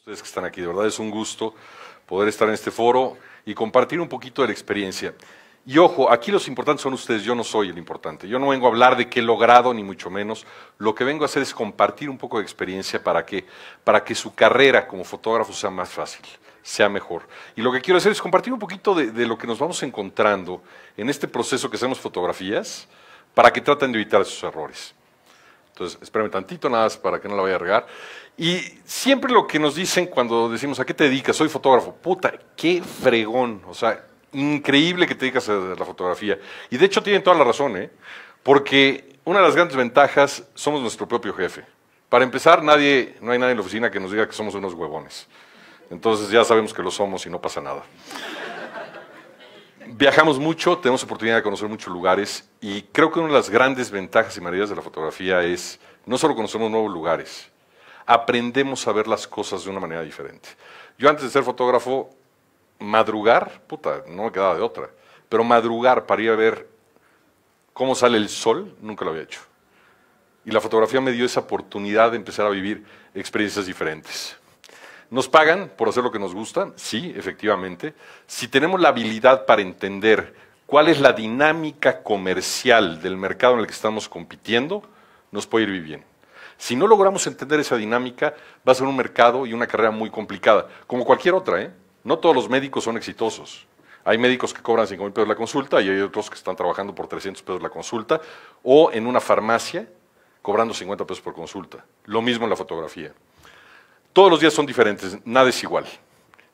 ustedes que están aquí. De verdad es un gusto poder estar en este foro y compartir un poquito de la experiencia. Y ojo, aquí los importantes son ustedes, yo no soy el importante. Yo no vengo a hablar de qué he logrado, ni mucho menos. Lo que vengo a hacer es compartir un poco de experiencia para que, para que su carrera como fotógrafo sea más fácil, sea mejor. Y lo que quiero hacer es compartir un poquito de, de lo que nos vamos encontrando en este proceso que hacemos fotografías para que traten de evitar sus errores. Entonces, espérame tantito nada más para que no la vaya a regar. Y siempre lo que nos dicen cuando decimos, ¿a qué te dedicas? Soy fotógrafo. Puta, qué fregón. O sea, increíble que te dedicas a la fotografía. Y de hecho tienen toda la razón, ¿eh? Porque una de las grandes ventajas somos nuestro propio jefe. Para empezar, nadie, no hay nadie en la oficina que nos diga que somos unos huevones. Entonces ya sabemos que lo somos y no pasa nada. Viajamos mucho, tenemos oportunidad de conocer muchos lugares y creo que una de las grandes ventajas y maravillas de la fotografía es no solo conocemos nuevos lugares, aprendemos a ver las cosas de una manera diferente. Yo antes de ser fotógrafo, madrugar, puta, no me quedaba de otra, pero madrugar para ir a ver cómo sale el sol, nunca lo había hecho. Y la fotografía me dio esa oportunidad de empezar a vivir experiencias diferentes. ¿Nos pagan por hacer lo que nos gusta? Sí, efectivamente. Si tenemos la habilidad para entender cuál es la dinámica comercial del mercado en el que estamos compitiendo, nos puede ir bien. Si no logramos entender esa dinámica, va a ser un mercado y una carrera muy complicada, como cualquier otra. ¿eh? No todos los médicos son exitosos. Hay médicos que cobran 5 mil pesos la consulta y hay otros que están trabajando por 300 pesos la consulta o en una farmacia cobrando 50 pesos por consulta. Lo mismo en la fotografía. Todos los días son diferentes, nada es igual.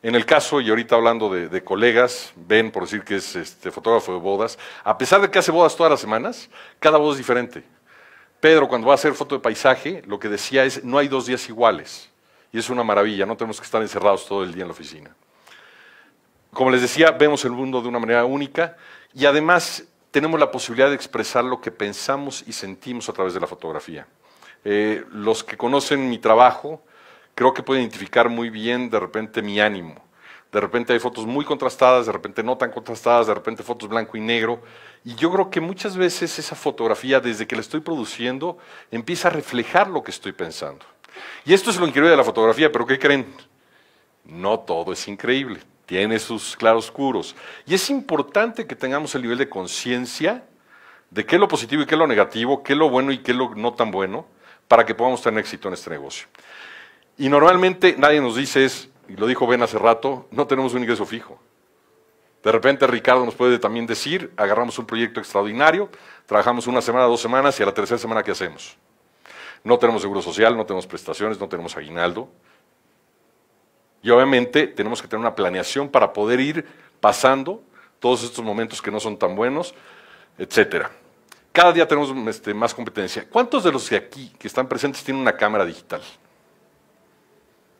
En el caso, y ahorita hablando de, colegas, Ben, por decir que es este, fotógrafo de bodas, a pesar de que hace bodas todas las semanas, cada boda es diferente. Pedro, cuando va a hacer foto de paisaje, lo que decía es, no hay dos días iguales. Y es una maravilla, no tenemos que estar encerrados todo el día en la oficina. Como les decía, vemos el mundo de una manera única y además tenemos la posibilidad de expresar lo que pensamos y sentimos a través de la fotografía. Eh, los que conocen mi trabajo, creo que puede identificar muy bien de repente mi ánimo. De repente hay fotos muy contrastadas, de repente no tan contrastadas, de repente fotos blanco y negro. Y yo creo que muchas veces esa fotografía, desde que la estoy produciendo, empieza a reflejar lo que estoy pensando. Y esto es lo increíble de la fotografía, pero ¿qué creen? No todo es increíble, tiene sus claroscuros. Y es importante que tengamos el nivel de conciencia de qué es lo positivo y qué es lo negativo, qué es lo bueno y qué es lo no tan bueno, para que podamos tener éxito en este negocio. Y normalmente nadie nos dice es, y lo dijo Ben hace rato, no tenemos un ingreso fijo. De repente Ricardo nos puede también decir, agarramos un proyecto extraordinario, trabajamos una semana, dos semanas y a la tercera semana ¿qué hacemos? No tenemos seguro social, no tenemos prestaciones, no tenemos aguinaldo. Y obviamente tenemos que tener una planeación para poder ir pasando todos estos momentos que no son tan buenos, etcétera. Cada día tenemos este, más competencia. ¿Cuántos de los que aquí, que están presentes, tienen una cámara digital?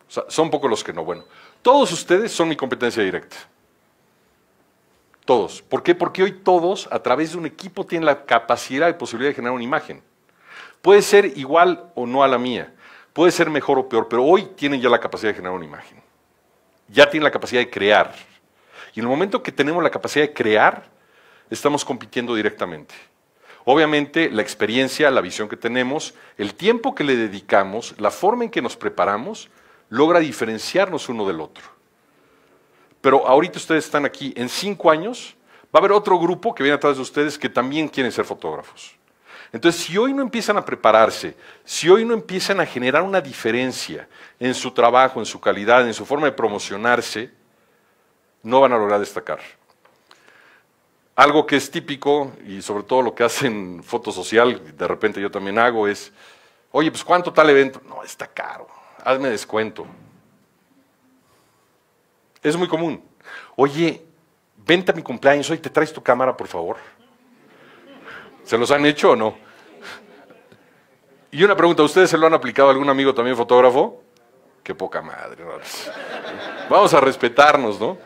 son pocos los que no. Bueno, todos ustedes son mi competencia directa. Todos. ¿Por qué? Porque hoy todos, a través de un equipo, tienen la capacidad y posibilidad de generar una imagen. Puede ser igual o no a la mía. Puede ser mejor o peor, pero hoy tienen ya la capacidad de generar una imagen. Ya tienen la capacidad de crear. Y en el momento que tenemos la capacidad de crear, estamos compitiendo directamente. Obviamente, la experiencia, la visión que tenemos, el tiempo que le dedicamos, la forma en que nos preparamos, logra diferenciarnos uno del otro. Pero ahorita ustedes están aquí, en cinco años va a haber otro grupo que viene atrás de ustedes que también quieren ser fotógrafos. Entonces, si hoy no empiezan a prepararse, si hoy no empiezan a generar una diferencia en su trabajo, en su calidad, en su forma de promocionarse, no van a lograr destacar. Algo que es típico, y sobre todo lo que hacen foto social, de repente yo también hago, es, oye, pues ¿cuánto tal evento? No, está caro hazme descuento. Es muy común. Oye, vente a mi cumpleaños hoy, te traes tu cámara, por favor. ¿Se los han hecho o no? Y una pregunta, ¿ustedes se lo han aplicado a algún amigo también fotógrafo? Qué poca madre. Vamos a respetarnos, ¿no?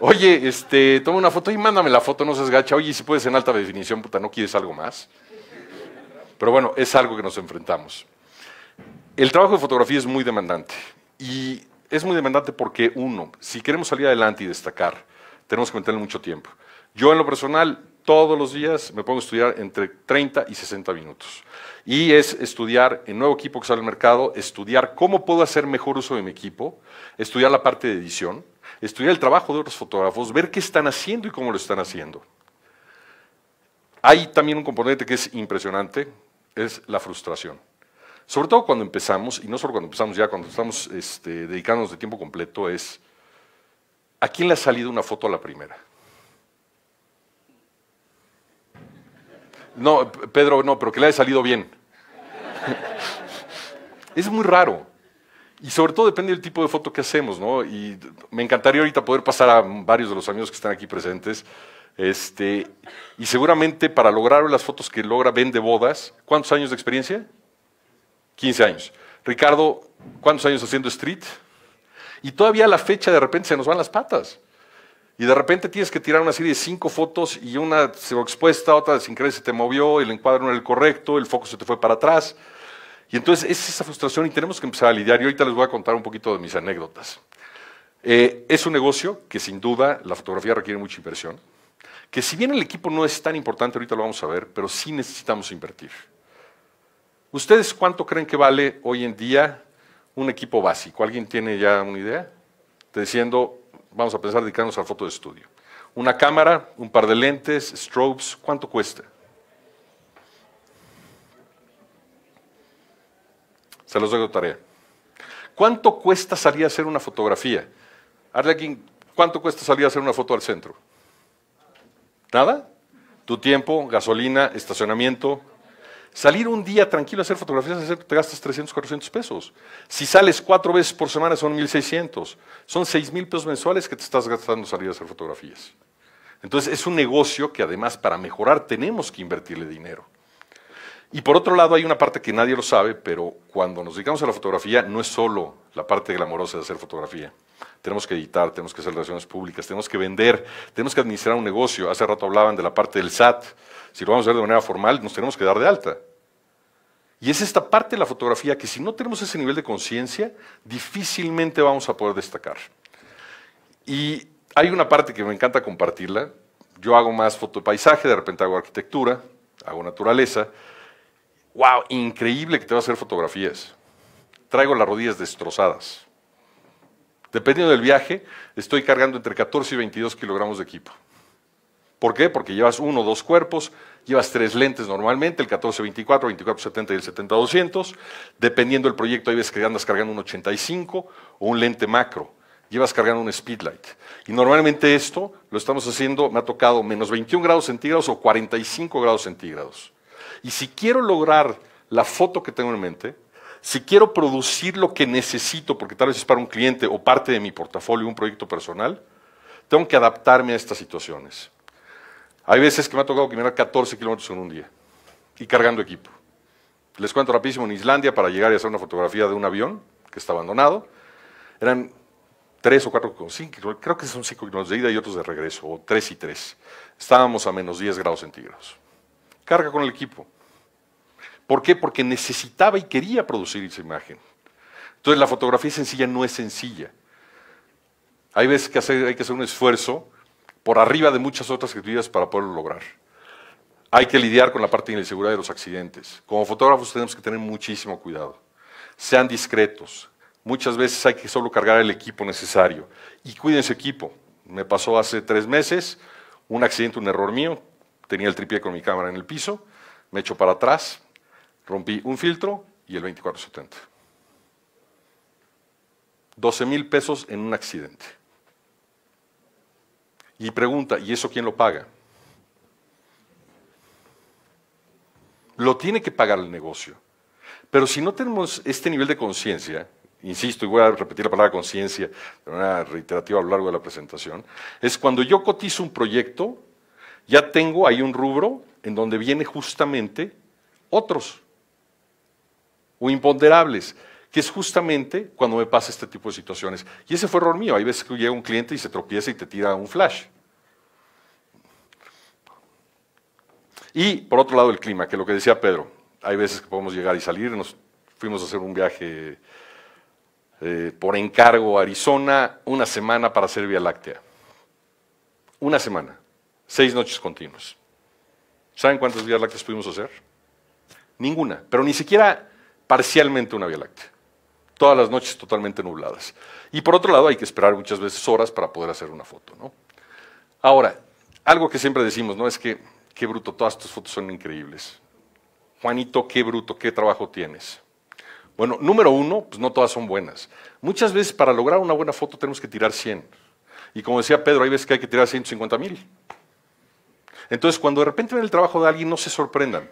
Oye, este, toma una foto y mándame la foto, no se gacha. Oye, si puedes en alta definición, puta, ¿no quieres algo más? Pero bueno, es algo que nos enfrentamos. El trabajo de fotografía es muy demandante y es muy demandante porque, uno, si queremos salir adelante y destacar, tenemos que meterle mucho tiempo. Yo en lo personal, todos los días me pongo a estudiar entre 30 y 60 minutos. Y es estudiar el nuevo equipo que sale al mercado, estudiar cómo puedo hacer mejor uso de mi equipo, estudiar la parte de edición, estudiar el trabajo de otros fotógrafos, ver qué están haciendo y cómo lo están haciendo. Hay también un componente que es impresionante, es la frustración sobre todo cuando empezamos, y no solo cuando empezamos ya, cuando estamos este, dedicándonos de tiempo completo, es ¿a quién le ha salido una foto a la primera? No, Pedro, no, pero que le haya salido bien. es muy raro. Y sobre todo depende del tipo de foto que hacemos, ¿no? Y me encantaría ahorita poder pasar a varios de los amigos que están aquí presentes. Este, y seguramente para lograr las fotos que logra Ben de bodas, ¿cuántos años de experiencia? 15 años. Ricardo, ¿cuántos años haciendo street? Y todavía la fecha de repente se nos van las patas. Y de repente tienes que tirar una serie de cinco fotos y una se fue expuesta, otra sin creer se te movió, el encuadre no era el correcto, el foco se te fue para atrás. Y entonces es esa frustración y tenemos que empezar a lidiar. Y ahorita les voy a contar un poquito de mis anécdotas. Eh, es un negocio que sin duda la fotografía requiere mucha inversión, que si bien el equipo no es tan importante, ahorita lo vamos a ver, pero sí necesitamos invertir. ¿Ustedes cuánto creen que vale hoy en día un equipo básico? ¿Alguien tiene ya una idea? Te diciendo, vamos a pensar dedicarnos a la foto de estudio. Una cámara, un par de lentes, strobes, ¿cuánto cuesta? Se los doy de tarea. ¿Cuánto cuesta salir a hacer una fotografía? Arlequín, ¿cuánto cuesta salir a hacer una foto al centro? ¿Nada? Tu tiempo, gasolina, estacionamiento, Salir un día tranquilo a hacer fotografías te gastas 300, 400 pesos. Si sales cuatro veces por semana son 1.600. Son 6.000 pesos mensuales que te estás gastando salir a hacer fotografías. Entonces es un negocio que además para mejorar tenemos que invertirle dinero. Y por otro lado hay una parte que nadie lo sabe, pero cuando nos dedicamos a la fotografía no es solo la parte glamorosa de hacer fotografía tenemos que editar, tenemos que hacer relaciones públicas, tenemos que vender, tenemos que administrar un negocio. Hace rato hablaban de la parte del SAT. Si lo vamos a ver de manera formal, nos tenemos que dar de alta. Y es esta parte de la fotografía que si no tenemos ese nivel de conciencia, difícilmente vamos a poder destacar. Y hay una parte que me encanta compartirla. Yo hago más foto de paisaje, de repente hago arquitectura, hago naturaleza. ¡Wow! Increíble que te va a hacer fotografías. Traigo las rodillas destrozadas. Dependiendo del viaje, estoy cargando entre 14 y 22 kilogramos de equipo. ¿Por qué? Porque llevas uno o dos cuerpos, llevas tres lentes normalmente, el 14-24, 24-70 y el 70-200. Dependiendo del proyecto, hay veces que andas cargando un 85 o un lente macro. Llevas cargando un speedlight. Y normalmente esto lo estamos haciendo, me ha tocado menos 21 grados centígrados o 45 grados centígrados. Y si quiero lograr la foto que tengo en mente, si quiero producir lo que necesito, porque tal vez es para un cliente o parte de mi portafolio, un proyecto personal, tengo que adaptarme a estas situaciones. Hay veces que me ha tocado caminar 14 kilómetros en un día y cargando equipo. Les cuento rapidísimo, en Islandia, para llegar y hacer una fotografía de un avión que está abandonado, eran 3 o 4, 5, creo que son 5 kilómetros de ida y otros de regreso, o 3 y 3. Estábamos a menos 10 grados centígrados. Carga con el equipo. ¿Por qué? Porque necesitaba y quería producir esa imagen. Entonces la fotografía sencilla no es sencilla. Hay veces que hay que hacer un esfuerzo por arriba de muchas otras actividades para poderlo lograr. Hay que lidiar con la parte de la inseguridad de los accidentes. Como fotógrafos tenemos que tener muchísimo cuidado. Sean discretos. Muchas veces hay que solo cargar el equipo necesario. Y cuiden su equipo. Me pasó hace tres meses un accidente, un error mío. Tenía el tripié con mi cámara en el piso. Me echo para atrás, Rompí un filtro y el 2470. 12 mil pesos en un accidente. Y pregunta, ¿y eso quién lo paga? Lo tiene que pagar el negocio. Pero si no tenemos este nivel de conciencia, insisto, y voy a repetir la palabra conciencia de manera reiterativa a lo largo de la presentación, es cuando yo cotizo un proyecto, ya tengo ahí un rubro en donde viene justamente otros o imponderables, que es justamente cuando me pasa este tipo de situaciones. Y ese fue error mío. Hay veces que llega un cliente y se tropieza y te tira un flash. Y por otro lado el clima, que lo que decía Pedro. Hay veces que podemos llegar y salir. Nos fuimos a hacer un viaje eh, por encargo a Arizona, una semana para hacer Vía Láctea. Una semana, seis noches continuas. ¿Saben cuántas Vías Lácteas pudimos hacer? Ninguna, pero ni siquiera parcialmente una Vía Láctea. Todas las noches totalmente nubladas. Y por otro lado, hay que esperar muchas veces horas para poder hacer una foto. ¿no? Ahora, algo que siempre decimos, ¿no? Es que, qué bruto, todas tus fotos son increíbles. Juanito, qué bruto, qué trabajo tienes. Bueno, número uno, pues no todas son buenas. Muchas veces para lograr una buena foto tenemos que tirar 100. Y como decía Pedro, hay veces que hay que tirar 150 mil. Entonces, cuando de repente ven el trabajo de alguien, no se sorprendan.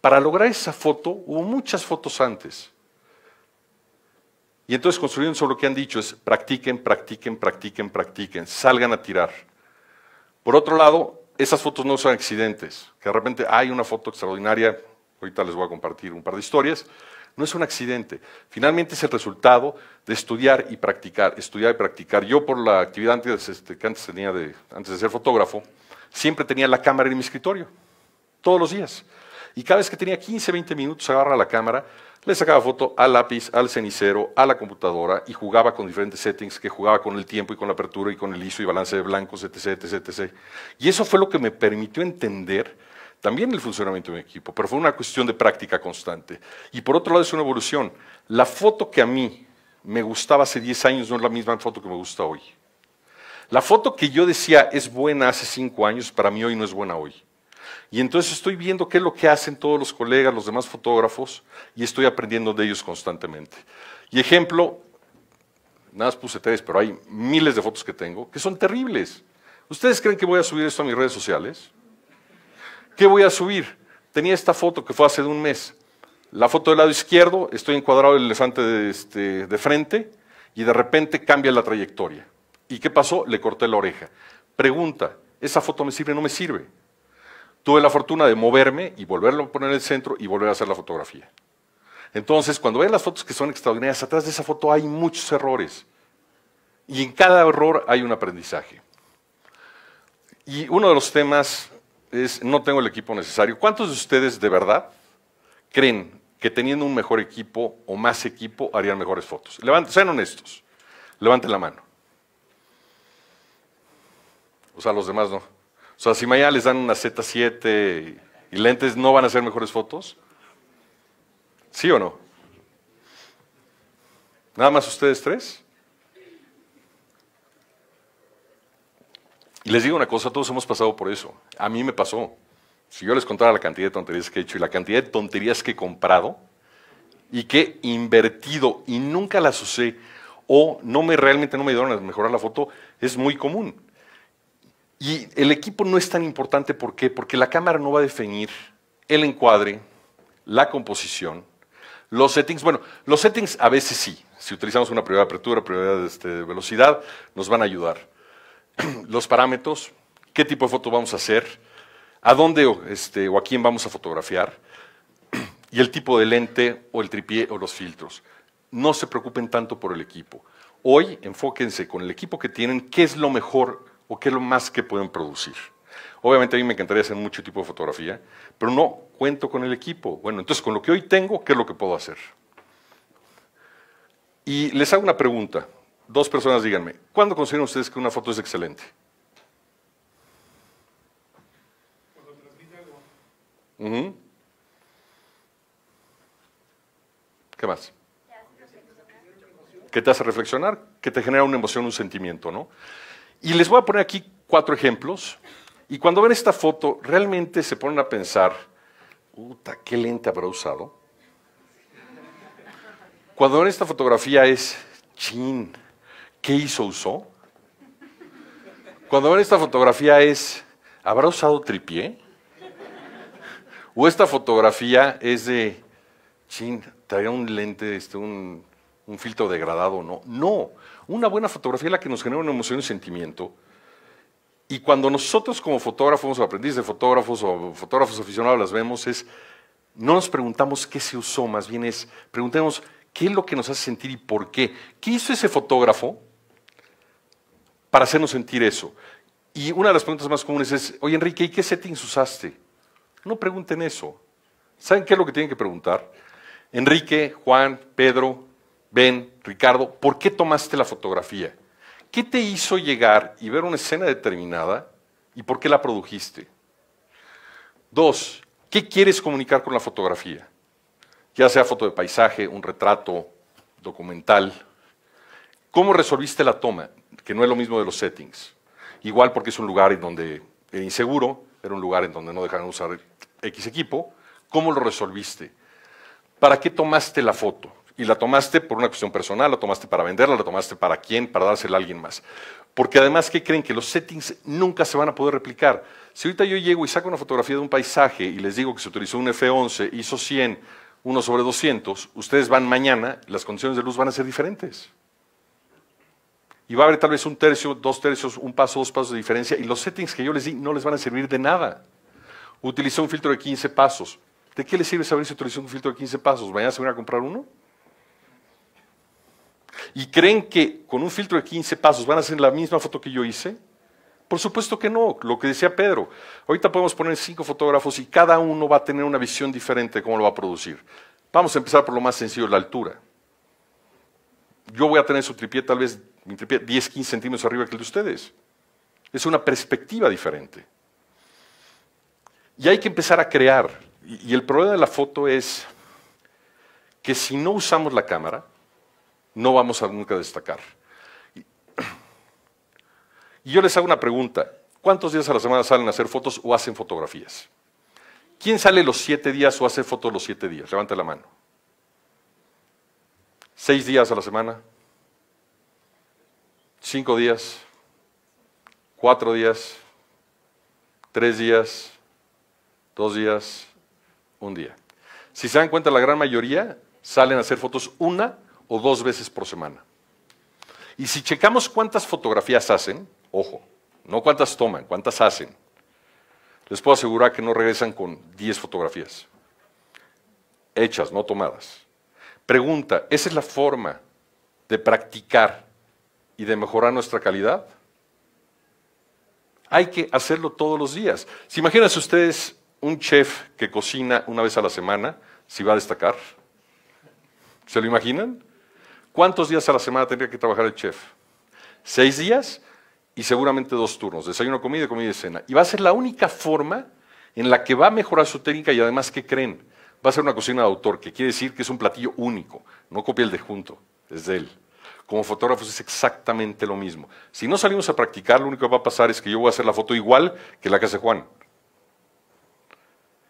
Para lograr esa foto hubo muchas fotos antes. Y entonces construyendo sobre lo que han dicho, es practiquen, practiquen, practiquen, practiquen, salgan a tirar. Por otro lado, esas fotos no son accidentes, que de repente hay una foto extraordinaria, ahorita les voy a compartir un par de historias, no es un accidente, finalmente es el resultado de estudiar y practicar, estudiar y practicar. Yo por la actividad este, que antes tenía antes de ser fotógrafo, siempre tenía la cámara en mi escritorio, todos los días. Y cada vez que tenía 15, 20 minutos, agarra la cámara, le sacaba foto al lápiz, al cenicero, a la computadora y jugaba con diferentes settings, que jugaba con el tiempo y con la apertura y con el ISO y balance de blancos, etcétera, etcétera. etc. Y eso fue lo que me permitió entender también el funcionamiento de mi equipo, pero fue una cuestión de práctica constante. Y por otro lado es una evolución. La foto que a mí me gustaba hace 10 años no es la misma foto que me gusta hoy. La foto que yo decía es buena hace 5 años, para mí hoy no es buena hoy. Y entonces estoy viendo qué es lo que hacen todos los colegas, los demás fotógrafos, y estoy aprendiendo de ellos constantemente. Y ejemplo, nada más puse tres, pero hay miles de fotos que tengo que son terribles. ¿Ustedes creen que voy a subir esto a mis redes sociales? ¿Qué voy a subir? Tenía esta foto que fue hace de un mes. La foto del lado izquierdo, estoy encuadrado el elefante de, este, de frente y de repente cambia la trayectoria. ¿Y qué pasó? Le corté la oreja. Pregunta, ¿esa foto me sirve o no me sirve? tuve la fortuna de moverme y volverlo a poner en el centro y volver a hacer la fotografía. Entonces, cuando ven las fotos que son extraordinarias, atrás de esa foto hay muchos errores. Y en cada error hay un aprendizaje. Y uno de los temas es, no tengo el equipo necesario. ¿Cuántos de ustedes de verdad creen que teniendo un mejor equipo o más equipo harían mejores fotos? Levanten, sean honestos. Levanten la mano. O sea, los demás no. O sea, si mañana les dan una Z7 y, lentes, ¿no van a hacer mejores fotos? ¿Sí o no? ¿Nada más ustedes tres? Y les digo una cosa, todos hemos pasado por eso. A mí me pasó. Si yo les contara la cantidad de tonterías que he hecho y la cantidad de tonterías que he comprado y que he invertido y nunca las usé o no me realmente no me dieron a mejorar la foto, es muy común. Y el equipo no es tan importante, ¿por qué? Porque la cámara no va a definir el encuadre, la composición, los settings. Bueno, los settings a veces sí. Si utilizamos una prioridad de apertura, prioridad este, de velocidad, nos van a ayudar. los parámetros, qué tipo de foto vamos a hacer, a dónde o este, a quién vamos a fotografiar, y el tipo de lente o el tripié o los filtros. No se preocupen tanto por el equipo. Hoy enfóquense con el equipo que tienen, qué es lo mejor o qué es lo más que pueden producir. Obviamente a mí me encantaría hacer mucho tipo de fotografía, pero no cuento con el equipo. Bueno, entonces con lo que hoy tengo, ¿qué es lo que puedo hacer? Y les hago una pregunta. Dos personas díganme, ¿cuándo consideran ustedes que una foto es excelente? Cuando transmite algo. ¿Qué más? ¿Qué te hace reflexionar, que te genera una emoción, un sentimiento, ¿no? Y les voy a poner aquí cuatro ejemplos. Y cuando ven esta foto, realmente se ponen a pensar, ¿qué lente habrá usado? Cuando ven esta fotografía es, chin, ¿qué hizo usó? Cuando ven esta fotografía es, ¿habrá usado tripié? O esta fotografía es de, chin, traía un lente, este, un, un filtro degradado, ¿no? No, una buena fotografía es la que nos genera una emoción y sentimiento. Y cuando nosotros como fotógrafos o aprendices de fotógrafos o fotógrafos aficionados las vemos, es, no nos preguntamos qué se usó, más bien es, preguntemos qué es lo que nos hace sentir y por qué. ¿Qué hizo ese fotógrafo para hacernos sentir eso? Y una de las preguntas más comunes es, oye Enrique, ¿y qué settings usaste? No pregunten eso. ¿Saben qué es lo que tienen que preguntar? Enrique, Juan, Pedro, ven, Ricardo, ¿por qué tomaste la fotografía? ¿Qué te hizo llegar y ver una escena determinada y por qué la produjiste? Dos, ¿qué quieres comunicar con la fotografía? Ya sea foto de paisaje, un retrato, documental. ¿Cómo resolviste la toma? Que no es lo mismo de los settings. Igual porque es un lugar en donde era inseguro, era un lugar en donde no dejaron usar X equipo. ¿Cómo lo resolviste? ¿Para qué tomaste la foto? y la tomaste por una cuestión personal, la tomaste para venderla, la tomaste para quién, para dársela a alguien más. Porque además, ¿qué creen? Que los settings nunca se van a poder replicar. Si ahorita yo llego y saco una fotografía de un paisaje y les digo que se utilizó un F11, hizo 100, uno sobre 200, ustedes van mañana, las condiciones de luz van a ser diferentes. Y va a haber tal vez un tercio, dos tercios, un paso, dos pasos de diferencia, y los settings que yo les di no les van a servir de nada. Utilicé un filtro de 15 pasos. ¿De qué les sirve saber si utilizó un filtro de 15 pasos? ¿Mañana se van a comprar uno? y creen que con un filtro de 15 pasos van a hacer la misma foto que yo hice, por supuesto que no, lo que decía Pedro. Ahorita podemos poner cinco fotógrafos y cada uno va a tener una visión diferente de cómo lo va a producir. Vamos a empezar por lo más sencillo, la altura. Yo voy a tener su tripié tal vez mi 10, 15 centímetros arriba que el de ustedes. Es una perspectiva diferente. Y hay que empezar a crear. Y el problema de la foto es que si no usamos la cámara, no vamos a nunca destacar. Y yo les hago una pregunta. ¿Cuántos días a la semana salen a hacer fotos o hacen fotografías? ¿Quién sale los siete días o hace fotos los siete días? Levanta la mano. ¿Seis días a la semana? ¿Cinco días? ¿Cuatro días? ¿Tres días? ¿Dos días? ¿Un día? Si se dan cuenta, la gran mayoría salen a hacer fotos una o dos veces por semana. Y si checamos cuántas fotografías hacen, ojo, no cuántas toman, cuántas hacen, les puedo asegurar que no regresan con 10 fotografías. Hechas, no tomadas. Pregunta, ¿esa es la forma de practicar y de mejorar nuestra calidad? Hay que hacerlo todos los días. Si imagínense ustedes un chef que cocina una vez a la semana, si va a destacar. ¿Se lo imaginan? ¿Cuántos días a la semana tendría que trabajar el chef? Seis días y seguramente dos turnos, desayuno, comida, comida y cena. Y va a ser la única forma en la que va a mejorar su técnica y además, ¿qué creen? Va a ser una cocina de autor, que quiere decir que es un platillo único, no copia el de junto, es de él. Como fotógrafos es exactamente lo mismo. Si no salimos a practicar, lo único que va a pasar es que yo voy a hacer la foto igual que la que hace Juan.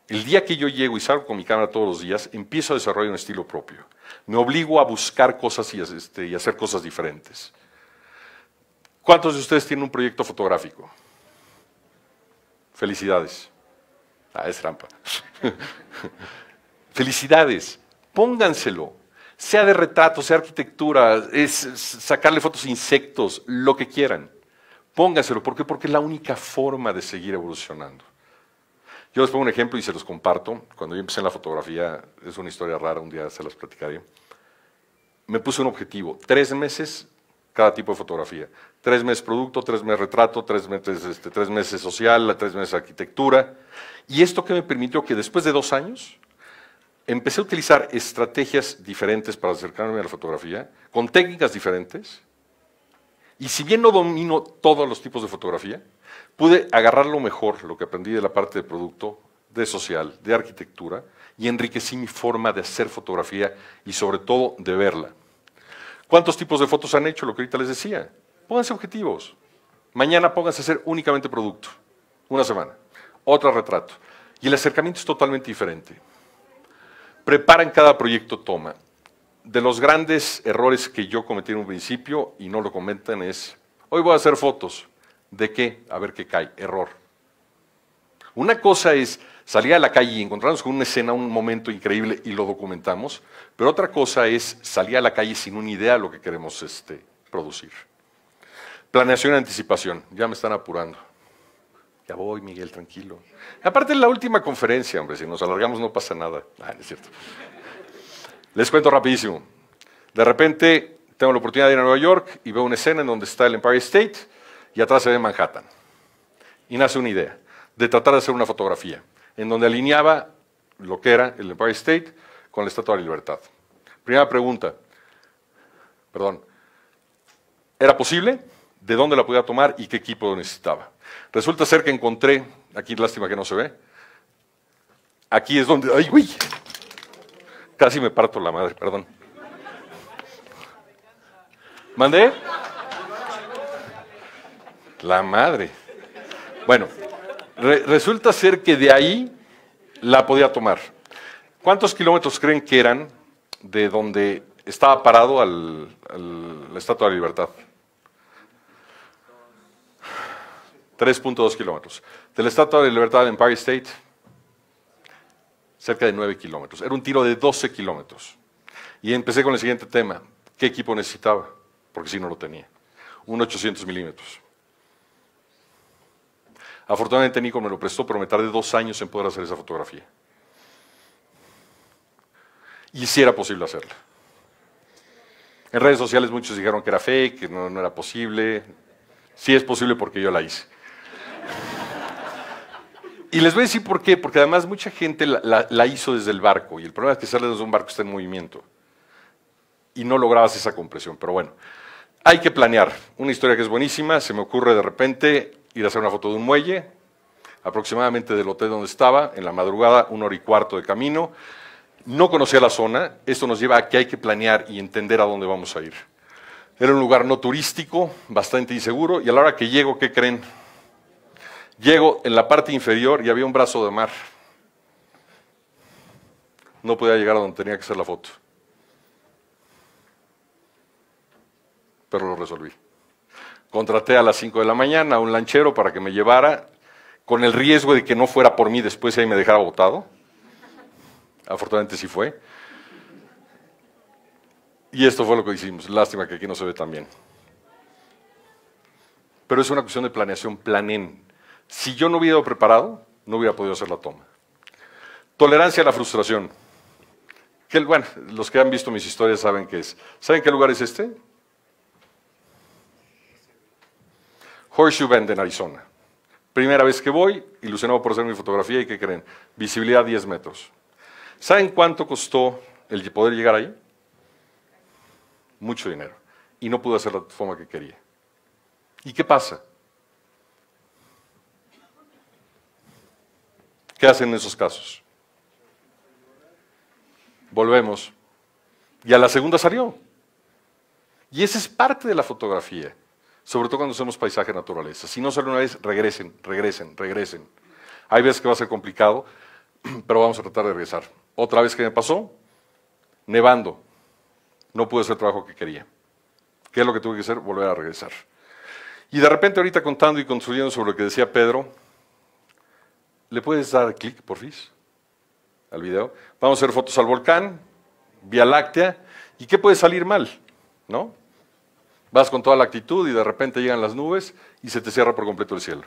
El día que yo llego y salgo con mi cámara todos los días, empiezo a desarrollar un estilo propio. Me obligo a buscar cosas y, este, hacer cosas diferentes. ¿Cuántos de ustedes tienen un proyecto fotográfico? Felicidades. Ah, es trampa. Felicidades. Pónganselo. Sea de retrato, sea arquitectura, es sacarle fotos a insectos, lo que quieran. Pónganselo. ¿Por qué? Porque es la única forma de seguir evolucionando. Yo les pongo un ejemplo y se los comparto. Cuando yo empecé en la fotografía, es una historia rara, un día se las platicaré. Me puse un objetivo, tres meses cada tipo de fotografía. Tres meses producto, tres meses retrato, tres meses, este, tres meses social, tres meses arquitectura. Y esto que me permitió que después de dos años empecé a utilizar estrategias diferentes para acercarme a la fotografía, con técnicas diferentes. Y si bien no domino todos los tipos de fotografía, pude agarrar lo mejor, lo que aprendí de la parte de producto, de social, de arquitectura, y enriquecí mi forma de hacer fotografía y sobre todo de verla. ¿Cuántos tipos de fotos han hecho? Lo que ahorita les decía. Pónganse objetivos. Mañana pónganse a hacer únicamente producto. Una semana. Otra retrato. Y el acercamiento es totalmente diferente. Preparan cada proyecto toma. De los grandes errores que yo cometí en un principio y no lo comentan es, hoy voy a hacer fotos. ¿De qué? A ver qué cae. Error. Una cosa es salir a la calle y encontrarnos con una escena, un momento increíble y lo documentamos, pero otra cosa es salir a la calle sin una idea de lo que queremos este, producir. Planeación y anticipación. Ya me están apurando. Ya voy, Miguel, tranquilo. Aparte de la última conferencia, hombre, si nos alargamos no pasa nada. Ah, es cierto. Les cuento rapidísimo. De repente tengo la oportunidad de ir a Nueva York y veo una escena en donde está el Empire State y atrás se ve Manhattan. Y nace una idea de tratar de hacer una fotografía en donde alineaba lo que era el Empire State con la Estatua de la Libertad. Primera pregunta, perdón, ¿era posible? ¿De dónde la podía tomar y qué equipo necesitaba? Resulta ser que encontré, aquí lástima que no se ve, aquí es donde, ay, uy! casi me parto la madre, perdón. ¿Mandé? La madre. Bueno, resulta ser que de ahí la podía tomar. ¿Cuántos kilómetros creen que eran de donde estaba parado al, la Estatua de la Libertad? 3.2 kilómetros. De la Estatua de la Libertad en Paris State, cerca de 9 kilómetros. Era un tiro de 12 kilómetros. Y empecé con el siguiente tema. ¿Qué equipo necesitaba? Porque si no lo tenía. Un 800 milímetros. Afortunadamente Nico me lo prestó, pero me tardé dos años en poder hacer esa fotografía. Y sí era posible hacerla. En redes sociales muchos dijeron que era fake, que no, era posible. Sí es posible porque yo la hice. Y les voy a decir por qué, porque además mucha gente la, hizo desde el barco, y el problema es que sale desde un barco está en movimiento, y no lograbas esa compresión, pero bueno, hay que planear. Una historia que es buenísima, se me ocurre de repente, ir a hacer una foto de un muelle, aproximadamente del hotel donde estaba, en la madrugada, una hora y cuarto de camino. No conocía la zona, esto nos lleva a que hay que planear y entender a dónde vamos a ir. Era un lugar no turístico, bastante inseguro, y a la hora que llego, ¿qué creen? Llego en la parte inferior y había un brazo de mar. No podía llegar a donde tenía que hacer la foto. Pero lo resolví. Contraté a las 5 de la mañana a un lanchero para que me llevara, con el riesgo de que no fuera por mí después y ahí me dejara botado. Afortunadamente sí fue. Y esto fue lo que hicimos. Lástima que aquí no se ve tan bien. Pero es una cuestión de planeación. Planen. Si yo no hubiera preparado, no hubiera podido hacer la toma. Tolerancia a la frustración. Que, bueno, los que han visto mis historias saben qué es. ¿Saben qué lugar es este? Horseshoe Bend en Arizona. Primera vez que voy, ilusionado por hacer mi fotografía y ¿qué creen? Visibilidad 10 metros. ¿Saben cuánto costó el poder llegar ahí? Mucho dinero. Y no pude hacer la forma que quería. ¿Y qué pasa? ¿Qué hacen en esos casos? Volvemos. Y a la segunda salió. Y esa es parte de la fotografía sobre todo cuando hacemos paisaje naturaleza. Si no sale una vez, regresen, regresen, regresen. Hay veces que va a ser complicado, pero vamos a tratar de regresar. Otra vez que me pasó, nevando. No pude hacer el trabajo que quería. ¿Qué es lo que tuve que hacer? Volver a regresar. Y de repente ahorita contando y construyendo sobre lo que decía Pedro, ¿le puedes dar clic, por fin, al video? Vamos a hacer fotos al volcán, Vía Láctea, ¿y qué puede salir mal? ¿No? Vas con toda la actitud y de repente llegan las nubes y se te cierra por completo el cielo.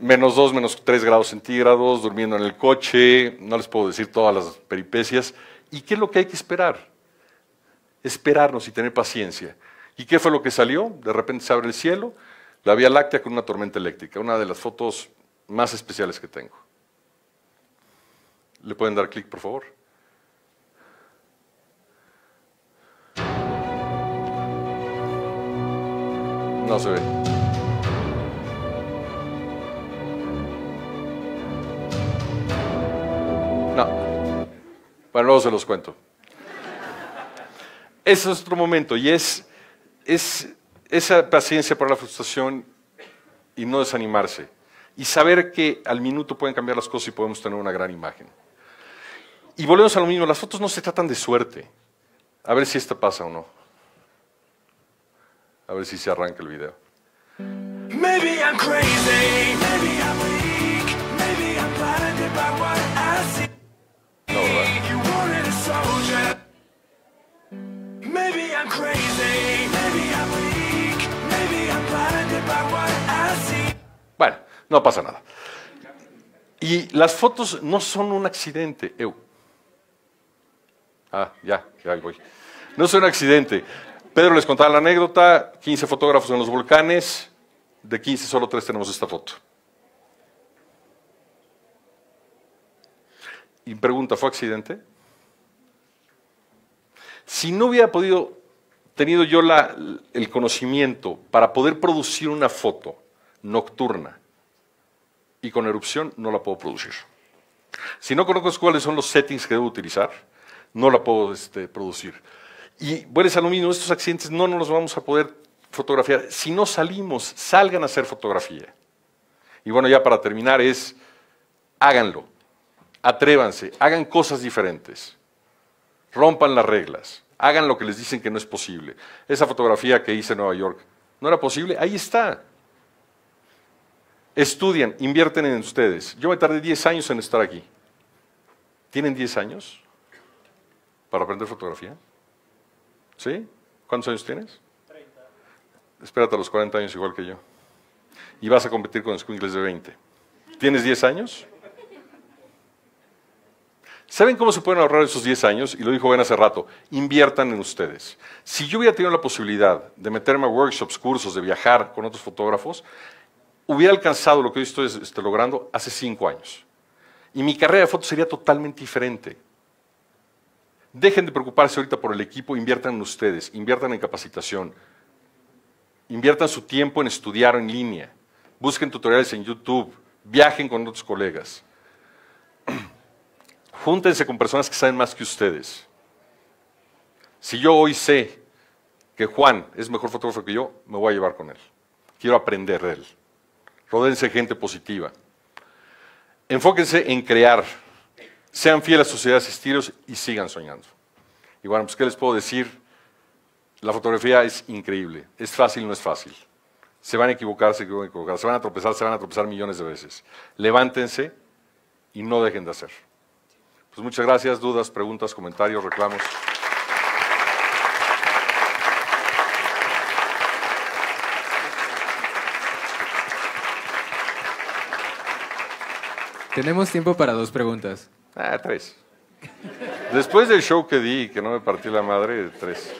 Menos 2, menos 3 grados centígrados, durmiendo en el coche, no les puedo decir todas las peripecias. ¿Y qué es lo que hay que esperar? Esperarnos y tener paciencia. ¿Y qué fue lo que salió? De repente se abre el cielo, la Vía Láctea con una tormenta eléctrica, una de las fotos más especiales que tengo. ¿Le pueden dar clic, por favor? No se ve. No. Bueno, luego se los cuento. Ese es otro momento y es, es esa paciencia para la frustración y no desanimarse. Y saber que al minuto pueden cambiar las cosas y podemos tener una gran imagen. Y volvemos a lo mismo, las fotos no se tratan de suerte. A ver si esto pasa o no. A ver si se arranca el video. Maybe I'm crazy, maybe I'm weak, maybe I'm blinded by what I see. No, You wanted a soldier. Maybe I'm crazy, maybe I'm weak, maybe I'm blinded by what I see. Bueno, no pasa nada. Y las fotos no son un accidente, ew. Ah, ya, ya voy. No es un accidente. Pedro les contaba la anécdota, 15 fotógrafos en los volcanes, de 15 solo 3 tenemos esta foto. Y pregunta, ¿fue accidente? Si no hubiera podido, tenido yo el conocimiento para poder producir una foto nocturna y con erupción, no la puedo producir. Si no conozco cuáles son los settings que debo utilizar, no la puedo este, producir. Y vuelves a lo mismo, estos accidentes no nos los vamos a poder fotografiar. Si no salimos, salgan a hacer fotografía. Y bueno, ya para terminar es, háganlo, atrévanse, hagan cosas diferentes, rompan las reglas, hagan lo que les dicen que no es posible. Esa fotografía que hice en Nueva York, ¿no era posible? Ahí está. Estudian, invierten en ustedes. Yo me tardé 10 años en estar aquí. ¿Tienen 10 años para aprender fotografía? ¿Sí? ¿Cuántos años tienes? 30. Espérate a los 40 años igual que yo. Y vas a competir con squinkles de 20. ¿Tienes 10 años? ¿Saben cómo se pueden ahorrar esos 10 años? Y lo dijo Ben hace rato, inviertan en ustedes. Si yo hubiera tenido la posibilidad de meterme a workshops, cursos, de viajar con otros fotógrafos, hubiera alcanzado lo que hoy estoy, este, logrando hace 5 años. Y mi carrera de fotos sería totalmente diferente. Dejen de preocuparse ahorita por el equipo, inviertan en ustedes, inviertan en capacitación, inviertan su tiempo en estudiar en línea, busquen tutoriales en YouTube, viajen con otros colegas, júntense con personas que saben más que ustedes. Si yo hoy sé que Juan es mejor fotógrafo que yo, me voy a llevar con él. Quiero aprender de él. Rodéense gente positiva. Enfóquense en crear, sean fieles a sus ideas estilos y sigan soñando. Y bueno, pues ¿qué les puedo decir? La fotografía es increíble. Es fácil, no es fácil. Se van a equivocar, se van a equivocar. Se van a tropezar, se van a tropezar millones de veces. Levántense y no dejen de hacer. Pues muchas gracias. Dudas, preguntas, comentarios, reclamos. Tenemos tiempo para dos preguntas. Ah, tres. Después del show que di, que no me partí la madre, tres.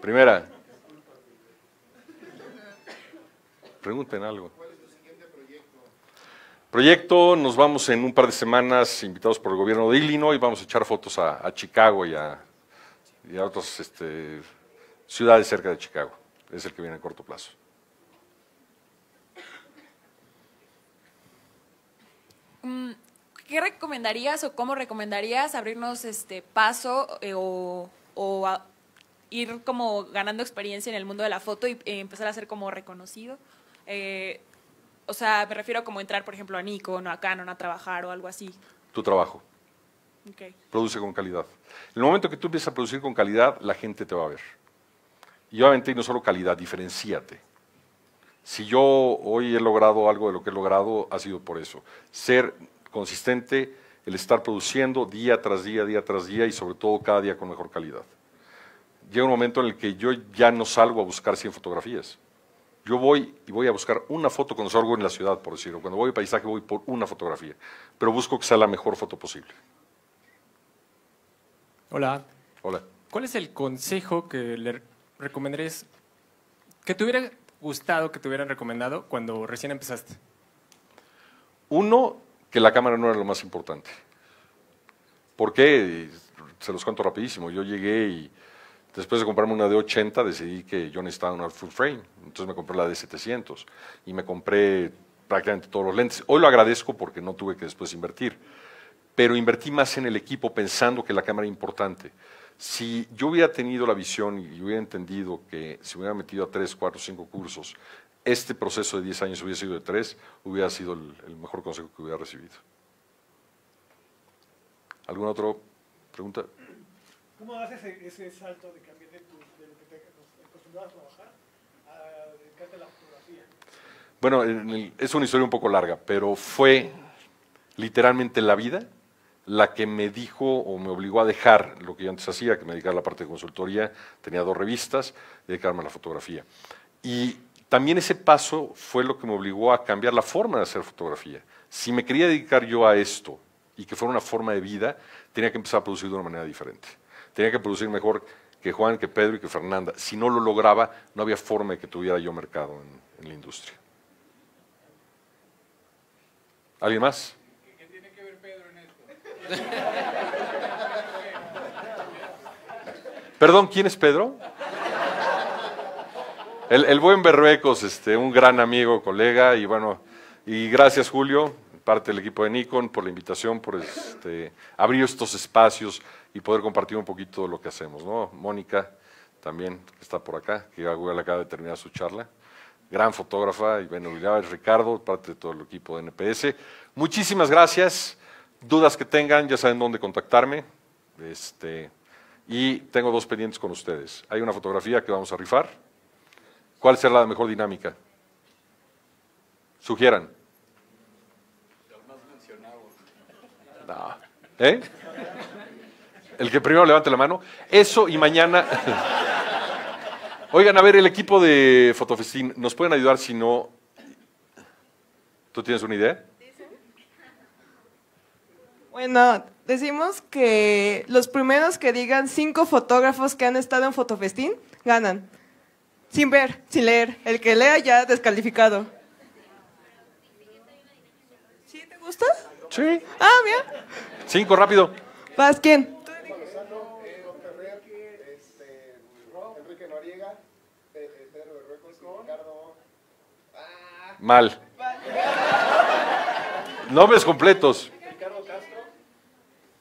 Primera. Pregunten algo. Proyecto, nos vamos en un par de semanas, invitados por el gobierno de Illinois, vamos a echar fotos a, Chicago y a, otras este, ciudades cerca de Chicago. Es el que viene a corto plazo. ¿Qué recomendarías o cómo recomendarías abrirnos este paso eh, o, ir como ganando experiencia en el mundo de la foto y empezar a ser como reconocido? Eh, o sea, me refiero a como entrar, por ejemplo, a Nikon o a Canon a trabajar o algo así. Tu trabajo. Produce con calidad. En el momento que tú empiezas a producir con calidad, la gente te va a ver. Y obviamente, y no solo calidad, diferenciate. Si yo hoy he logrado algo de lo que he logrado, ha sido por eso. Ser consistente el estar produciendo día tras día, día tras día y sobre todo cada día con mejor calidad. Llega un momento en el que yo ya no salgo a buscar 100 fotografías. Yo voy y voy a buscar una foto cuando salgo en la ciudad, por decirlo. Cuando voy a paisaje voy por una fotografía, pero busco que sea la mejor foto posible. Hola. Hola. ¿Cuál es el consejo que le recomendarías que te hubiera gustado, que te hubieran recomendado cuando recién empezaste? Uno, que la cámara no era lo más importante. ¿Por qué? Se los cuento rapidísimo. Yo llegué y después de comprarme una de 80 decidí que yo necesitaba una full frame. Entonces me compré la de 700 y me compré prácticamente todos los lentes. Hoy lo agradezco porque no tuve que después invertir. Pero invertí más en el equipo pensando que la cámara era importante. Si yo hubiera tenido la visión y hubiera entendido que si hubiera metido a tres, cuatro, cinco cursos este proceso de 10 años hubiera sido de 3, hubiera sido el, mejor consejo que hubiera recibido. ¿Alguna otra pregunta? ¿Cómo haces ese, salto de cambiar de, tu, de lo que te acostumbras a trabajar a dedicarte a la fotografía? Bueno, es una historia un poco larga, pero fue literalmente la vida la que me dijo o me obligó a dejar lo que yo antes hacía, que me dedicaba a la parte de consultoría, tenía dos revistas, dedicarme a la fotografía. Y también ese paso fue lo que me obligó a cambiar la forma de hacer fotografía. Si me quería dedicar yo a esto y que fuera una forma de vida, tenía que empezar a producir de una manera diferente. Tenía que producir mejor que Juan, que Pedro y que Fernanda. Si no lo lograba, no había forma de que tuviera yo mercado en, la industria. ¿Alguien más? ¿Qué tiene que ver Pedro en esto? Perdón, ¿quién es Pedro? El, buen Berruecos, este, un gran amigo, colega, y bueno, y gracias Julio, parte del equipo de Nikon, por la invitación, por este, abrir estos espacios y poder compartir un poquito lo que hacemos, Mónica también, está por acá, que acaba de terminar su charla, gran fotógrafa, y bueno, Ricardo, parte de todo el equipo de NPS. Muchísimas gracias, dudas que tengan, ya saben dónde contactarme, este, y tengo dos pendientes con ustedes. Hay una fotografía que vamos a rifar, ¿Cuál será la mejor dinámica? Sugieran. No. ¿Eh? El que primero levante la mano. Eso y mañana. Oigan, a ver, el equipo de Fotofestín, ¿nos pueden ayudar si no? ¿Tú tienes una idea? Bueno, decimos que los primeros que digan cinco fotógrafos que han estado en Fotofestín ganan sin ver, sin leer. El que lea ya descalificado. ¿Sí te gusta? Sí. Ah, mira. Cinco, rápido. ¿Vas quién? Mal. Nombres completos. Ricardo Castro,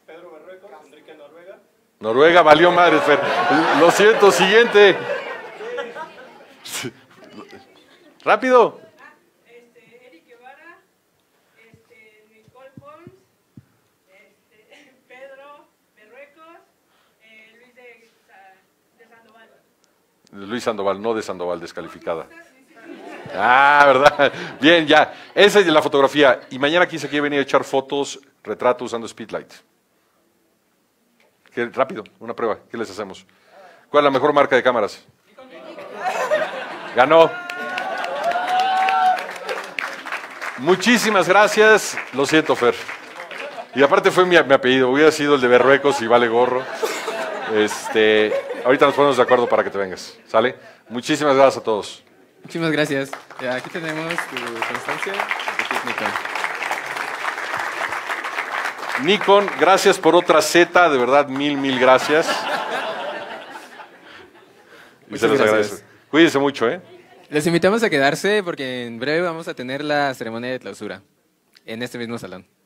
Pedro Berruecos, Enrique Noruega. Noruega valió madre, Lo siento, siguiente. Rápido. Luis Sandoval, no de Sandoval, descalificada. Ah, ¿verdad? Bien, ya. Esa es la fotografía. Y mañana quise que venir a echar fotos, retratos usando Speedlight. rápido, una prueba. ¿Qué les hacemos? ¿Cuál es la mejor marca de cámaras? Ganó. Muchísimas gracias. Lo siento, Fer. Y aparte fue mi, apellido. Hubiera sido el de Berruecos y vale gorro. Este, ahorita nos ponemos de acuerdo para que te vengas. ¿Sale? Muchísimas gracias a todos. Muchísimas gracias. aquí tenemos tu constancia. Nikon, gracias por otra Z, de verdad, mil, mil gracias. Y se los Cuídense mucho, ¿eh? Les invitamos a quedarse porque en breve vamos a tener la ceremonia de clausura en este mismo salón.